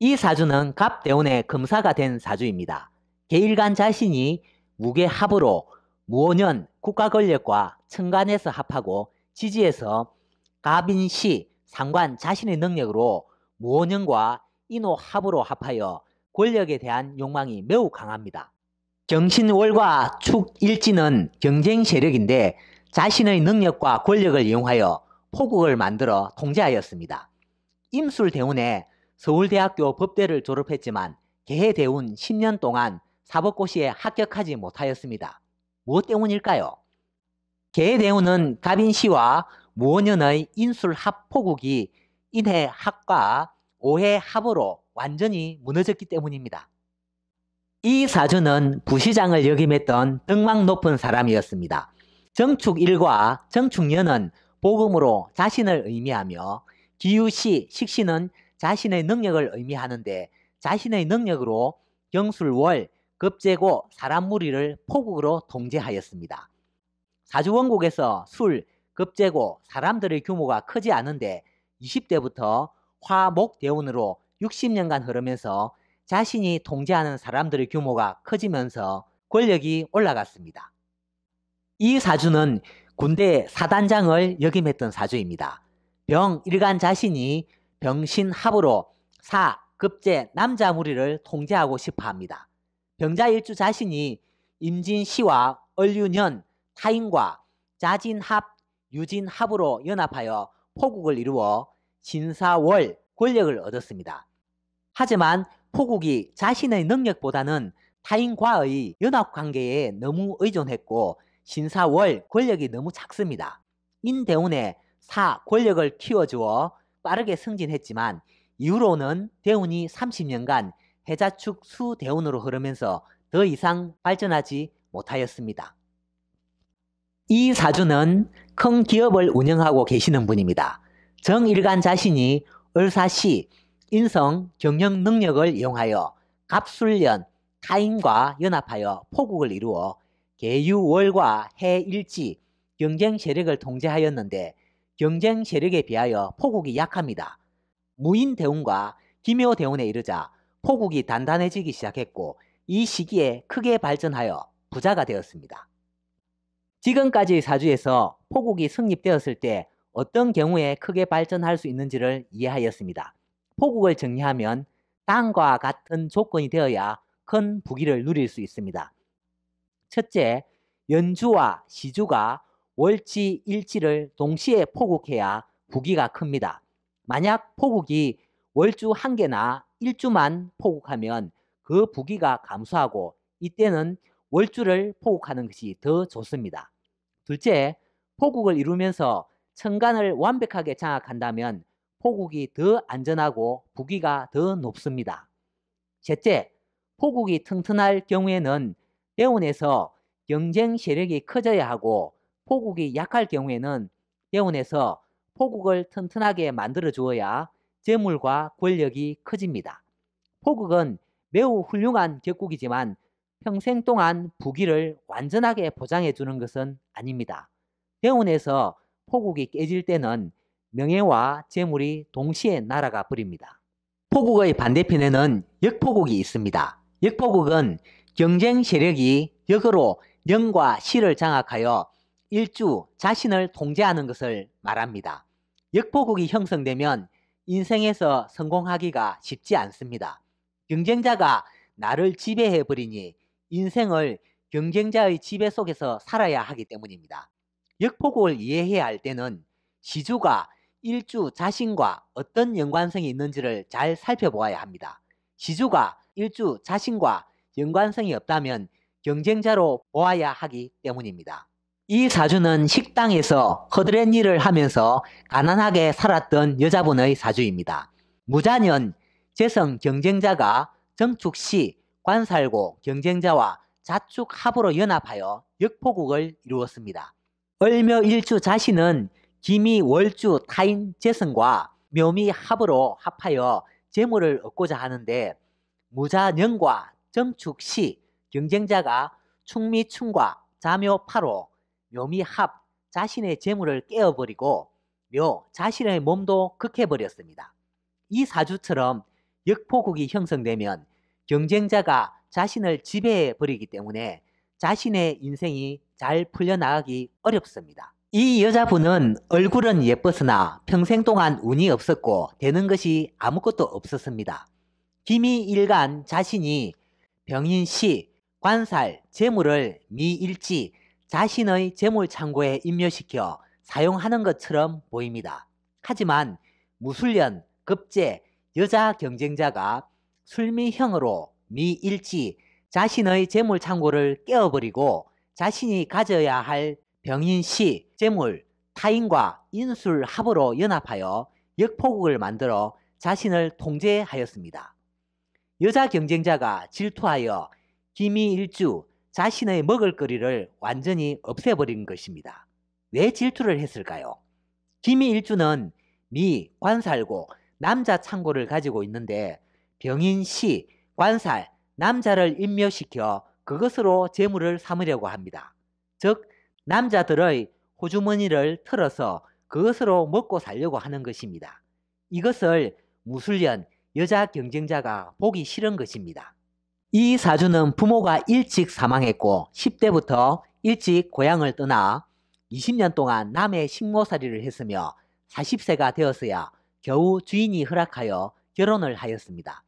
이 사주는 갑대운의 금사가 된 사주입니다. 개일간 자신이 무게합으로 무오년 국가권력과 천간에서 합하고 지지에서 갑인시 상관 자신의 능력으로 무오년과 인호합으로 합하여 권력에 대한 욕망이 매우 강합니다. 정신월과 축일지는 경쟁 세력인데 자신의 능력과 권력을 이용하여 포국을 만들어 통제하였습니다. 임술대운의 서울대학교 법대를 졸업했지만 개해대운 10년 동안 사법고시에 합격하지 못하였습니다. 무엇 때문일까요? 개해대운은 가빈시와 무원현의 인술합포국이 인해합과 오해합으로 완전히 무너졌기 때문입니다. 이 사주는 부시장을 역임했던 등망 높은 사람이었습니다. 정축일과 정축년은 복음으로 자신을 의미하며 기유시, 식신은 자신의 능력을 의미하는데 자신의 능력으로 경술월, 급제고, 사람 무리를 포국으로 통제하였습니다. 사주원국에서 술, 급제고, 사람들의 규모가 크지 않은데 20대부터 화목대운으로 60년간 흐르면서 자신이 통제하는 사람들의 규모가 커지면서 권력이 올라갔습니다. 이 사주는 군대 사단장을 역임했던 사주입니다. 병 일간 자신이 병신합으로 사, 급제, 남자 무리를 통제하고 싶어합니다. 병자일주 자신이 임진시와 얼륜현, 타인과 자진합, 유진합으로 연합하여 포국을 이루어 진사월 권력을 얻었습니다. 하지만 포국이 자신의 능력보다는 타인과의 연합관계에 너무 의존했고 신사월 권력이 너무 작습니다. 인대운에 사 권력을 키워주어 빠르게 승진했지만 이후로는 대운이 30년간 해자축 수대운으로 흐르면서 더 이상 발전하지 못하였습니다. 이 사주는 큰 기업을 운영하고 계시는 분입니다. 정일간 자신이 을사시, 인성, 경영 능력을 이용하여 갑술년, 타인과 연합하여 포국을 이루어 개유월과 해일지, 경쟁 세력을 통제하였는데 경쟁 세력에 비하여 포국이 약합니다. 무인 대운과 기묘 대운에 이르자 포국이 단단해지기 시작했고 이 시기에 크게 발전하여 부자가 되었습니다. 지금까지 사주에서 포국이 승립되었을 때 어떤 경우에 크게 발전할 수 있는지를 이해하였습니다. 포국을 정리하면 땅과 같은 조건이 되어야 큰부기를 누릴 수 있습니다. 첫째, 연주와 시주가 월지, 일지를 동시에 포국해야 부기가 큽니다. 만약 포국이 월주 한 개나 일주만 포국하면 그 부기가 감소하고 이때는 월주를 포국하는 것이 더 좋습니다. 둘째, 포국을 이루면서 천간을 완벽하게 장악한다면 포국이 더 안전하고 부기가 더 높습니다. 셋째, 포국이 튼튼할 경우에는 대운에서 경쟁 세력이 커져야 하고 포국이 약할 경우에는 예원에서 포국을 튼튼하게 만들어 주어야 재물과 권력이 커집니다. 포국은 매우 훌륭한 격국이지만 평생 동안 부기를 완전하게 보장해 주는 것은 아닙니다. 대운에서 포국이 깨질 때는 명예와 재물이 동시에 날아가 버립니다. 포국의 반대편에는 역포국이 있습니다. 역포국은 경쟁 세력이 역으로 영과 시를 장악하여 일주, 자신을 통제하는 것을 말합니다. 역포국이 형성되면 인생에서 성공하기가 쉽지 않습니다. 경쟁자가 나를 지배해버리니 인생을 경쟁자의 지배 속에서 살아야 하기 때문입니다. 역폭을 이해해야 할 때는 시주가 일주 자신과 어떤 연관성이 있는지를 잘 살펴보아야 합니다. 시주가 일주 자신과 연관성이 없다면 경쟁자로 보아야 하기 때문입니다. 이 사주는 식당에서 허드렛 일을 하면서 가난하게 살았던 여자분의 사주입니다. 무자년 재성 경쟁자가 정축시 관살고 경쟁자와 자축합으로 연합하여 역포국을 이루었습니다. 을묘 일주 자신은 기미 월주 타인 재성과 묘미 합으로 합하여 재물을 얻고자 하는데 무자년과 정축시 경쟁자가 충미충과 자묘파로 묘미합 자신의 재물을 깨어버리고 묘 자신의 몸도 극해버렸습니다. 이 사주처럼 역포국이 형성되면 경쟁자가 자신을 지배해 버리기 때문에 자신의 인생이 잘 풀려나가기 어렵습니다. 이 여자분은 얼굴은 예뻤으나 평생 동안 운이 없었고 되는 것이 아무것도 없었습니다. 김이일간 자신이 병인시, 관살, 재물을 미일지, 자신의 재물창고에 임묘시켜 사용하는 것처럼 보입니다. 하지만 무술년, 급제, 여자 경쟁자가 술미형으로 미일치 자신의 재물창고를 깨어버리고 자신이 가져야 할 병인시, 재물, 타인과 인술 합으로 연합하여 역포국을 만들어 자신을 통제하였습니다. 여자 경쟁자가 질투하여 김이일주 자신의 먹을거리를 완전히 없애버린 것입니다. 왜 질투를 했을까요? 김이 일주는 미, 관살고, 남자 창고를 가지고 있는데 병인 시, 관살, 남자를 임묘시켜 그것으로 재물을 삼으려고 합니다. 즉, 남자들의 호주머니를 틀어서 그것으로 먹고 살려고 하는 것입니다. 이것을 무술년 여자 경쟁자가 보기 싫은 것입니다. 이 사주는 부모가 일찍 사망했고 10대부터 일찍 고향을 떠나 20년 동안 남의 식모살이를 했으며 40세가 되었어야 겨우 주인이 허락하여 결혼을 하였습니다.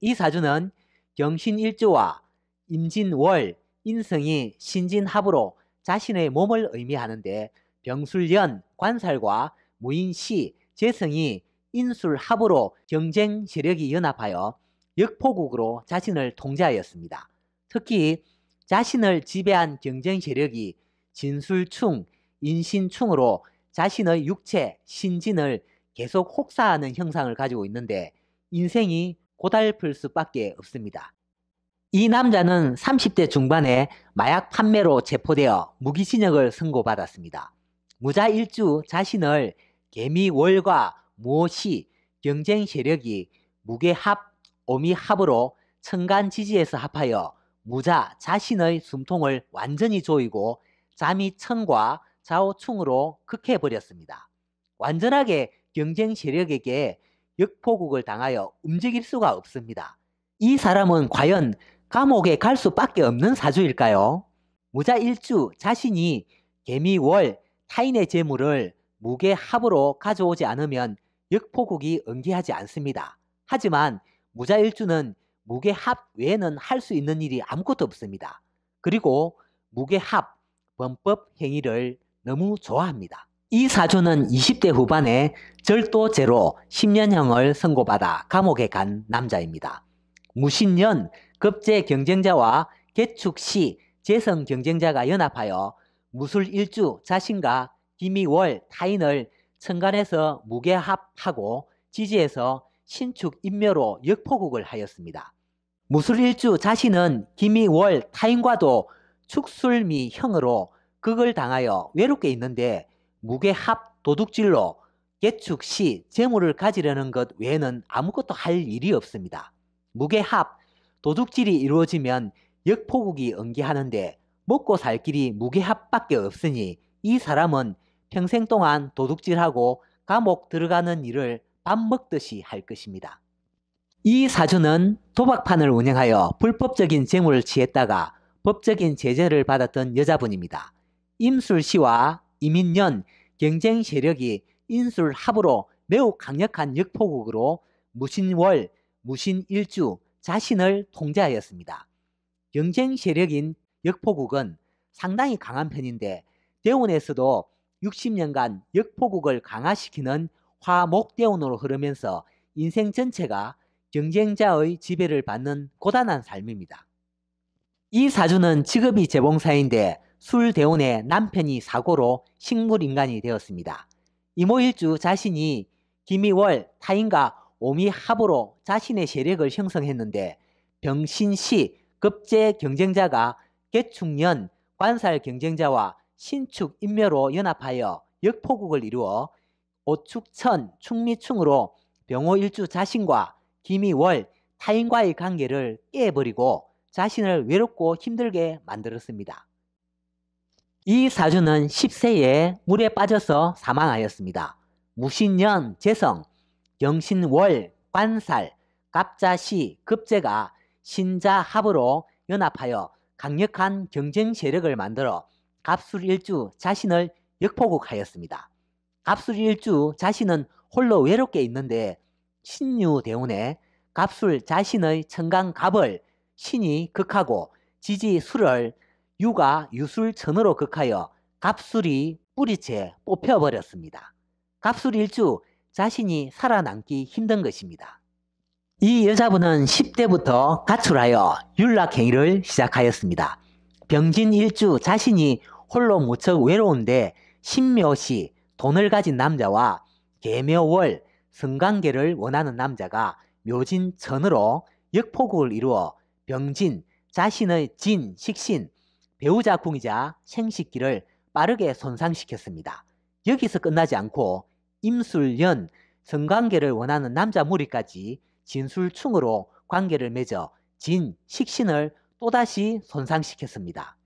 이 사주는 경신일조와 임진월, 인성이 신진합으로 자신의 몸을 의미하는데 병술년, 관살과 무인시, 재성이 인술합으로 경쟁 세력이 연합하여 역포국으로 자신을 통제하였습니다. 특히 자신을 지배한 경쟁 세력이 진술충, 인신충으로 자신의 육체, 신진을 계속 혹사하는 형상을 가지고 있는데 인생이 고달플 수밖에 없습니다. 이 남자는 30대 중반에 마약 판매로 체포되어 무기징역을 선고받았습니다. 무자일주 자신을 개미월과 모시 경쟁 세력이 무게합 오미 합으로 청간 지지에서 합하여 무자 자신의 숨통을 완전히 조이고 잠이 청과 자오충으로 극해버렸습니다. 완전하게 경쟁 세력에게 역포국을 당하여 움직일 수가 없습니다. 이 사람은 과연 감옥에 갈 수밖에 없는 사주일까요? 무자 일주 자신이 개미월 타인의 재물을 무게 합으로 가져오지 않으면 역포국이 응기하지 않습니다. 하지만 무자일주는 무게합 외에는 할 수 있는 일이 아무것도 없습니다. 그리고 무게합, 범법 행위를 너무 좋아합니다. 이 사조는 20대 후반에 절도죄로 10년형을 선고받아 감옥에 간 남자입니다. 무신년 급제 경쟁자와 개축시 재성 경쟁자가 연합하여 무술일주 자신과 김이월 타인을 천간에서 무게합하고 지지에서 신축 인묘로 역포국을 하였습니다. 무술일주 자신은 김이월 타인과도 축술미 형으로 극을 당하여 외롭게 있는데 무게합 도둑질로 예축시 재물을 가지려는 것 외에는 아무것도 할 일이 없습니다. 무게합 도둑질이 이루어지면 역포국이 응기하는데 먹고 살 길이 무게합밖에 없으니 이 사람은 평생 동안 도둑질하고 감옥 들어가는 일을 밥 먹듯이 할 것입니다. 이 사주는 도박판을 운영하여 불법적인 재물을 취했다가 법적인 제재를 받았던 여자분입니다. 임술 씨와 이민년 경쟁 세력이 인술 합으로 매우 강력한 역포국으로 무신월, 무신일주 자신을 통제하였습니다. 경쟁 세력인 역포국은 상당히 강한 편인데 대원에서도 60년간 역포국을 강화시키는 화목대운으로 흐르면서 인생 전체가 경쟁자의 지배를 받는 고단한 삶입니다. 이 사주는 직업이 재봉사인데 술대운의 남편이 사고로 식물인간이 되었습니다. 이모일주 자신이 김이월 타인과 오미합으로 자신의 세력을 형성했는데 병신시 급제 경쟁자가 개축년 관살 경쟁자와 신축 인묘로 연합하여 역포국을 이루어 오축천, 충미충으로 병호일주 자신과 김이월 타인과의 관계를 깨버리고 자신을 외롭고 힘들게 만들었습니다. 이 사주는 10세에 물에 빠져서 사망하였습니다. 무신년, 재성, 경신월, 관살, 갑자시, 급제가 신자 합으로 연합하여 강력한 경쟁 세력을 만들어 갑술일주 자신을 역포국하였습니다. 갑술일주 자신은 홀로 외롭게 있는데 신유 대운에 갑술 자신의 청강갑을 신이 극하고 지지 술을 유가 유술천으로 극하여 갑술이 뿌리채 뽑혀버렸습니다. 갑술일주 자신이 살아남기 힘든 것입니다. 이 여자분은 10대부터 가출하여 윤락행위를 시작하였습니다. 병진일주 자신이 홀로 무척 외로운데 신묘시 돈을 가진 남자와 개묘월 성관계를 원하는 남자가 묘진천으로 역포국을 이루어 병진, 자신의 진, 식신, 배우자 궁이자 생식기를 빠르게 손상시켰습니다. 여기서 끝나지 않고 임술연, 성관계를 원하는 남자 무리까지 진술충으로 관계를 맺어 진, 식신을 또다시 손상시켰습니다.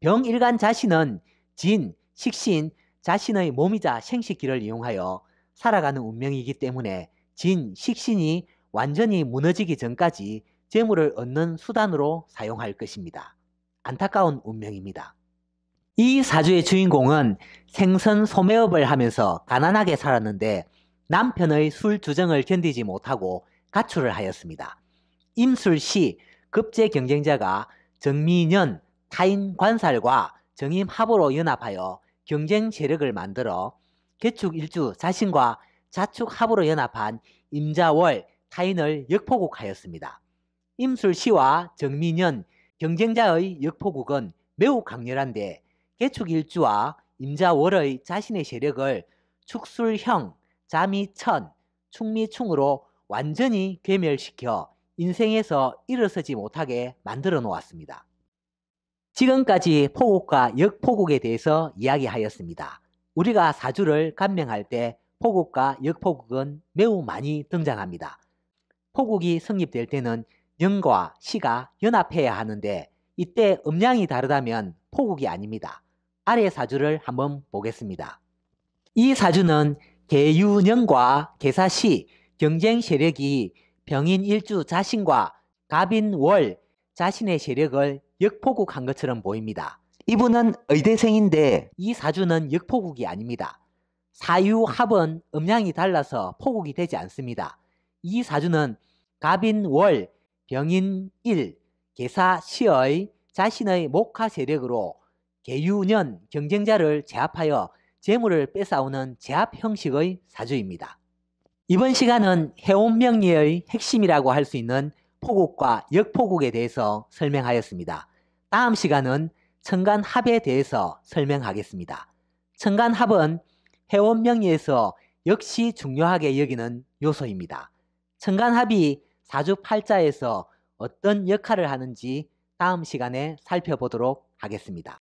병일간 자신은 진, 식신, 자신의 몸이자 생식기를 이용하여 살아가는 운명이기 때문에 진, 식신이 완전히 무너지기 전까지 재물을 얻는 수단으로 사용할 것입니다. 안타까운 운명입니다. 이 사주의 주인공은 생선 소매업을 하면서 가난하게 살았는데 남편의 술 주정을 견디지 못하고 가출을 하였습니다. 임술 시 급제 경쟁자가 정미년 타인 관살과 정임 합으로 연합하여 경쟁 세력을 만들어 개축 일주 자신과 자축 합으로 연합한 임자월 타인을 역포국하였습니다. 임술 씨와 정민현 경쟁자의 역포국은 매우 강렬한데 개축 일주와 임자월의 자신의 세력을 축술형, 자미천, 충미충으로 완전히 괴멸시켜 인생에서 일어서지 못하게 만들어 놓았습니다. 지금까지 포국과역포국에 대해서 이야기하였습니다. 우리가 사주를 간명할 때포국과역포국은 매우 많이 등장합니다. 포국이 성립될 때는 영과 시가 연합해야 하는데 이때 음량이 다르다면 포국이 아닙니다. 아래 사주를 한번 보겠습니다. 이 사주는 개유년과 개사시 경쟁 세력이 병인 일주 자신과 갑인 월 자신의 세력을 역포국 한 것처럼 보입니다. 이분은 의대생인데 이 사주는 역포국이 아닙니다. 사유, 합은 음량이 달라서 포국이 되지 않습니다. 이 사주는 갑인 월, 병인 일, 계사 시의 자신의 목화 세력으로 개유년 경쟁자를 제압하여 재물을 뺏아오는 제압 형식의 사주입니다. 이번 시간은 해운명리의 핵심이라고 할 수 있는 포곡과 역포곡에 대해서 설명하였습니다. 다음 시간은 청간합에 대해서 설명하겠습니다. 청간합은 회원 명리에서 역시 중요하게 여기는 요소입니다. 청간합이 사주팔자에서 어떤 역할을 하는지 다음 시간에 살펴보도록 하겠습니다.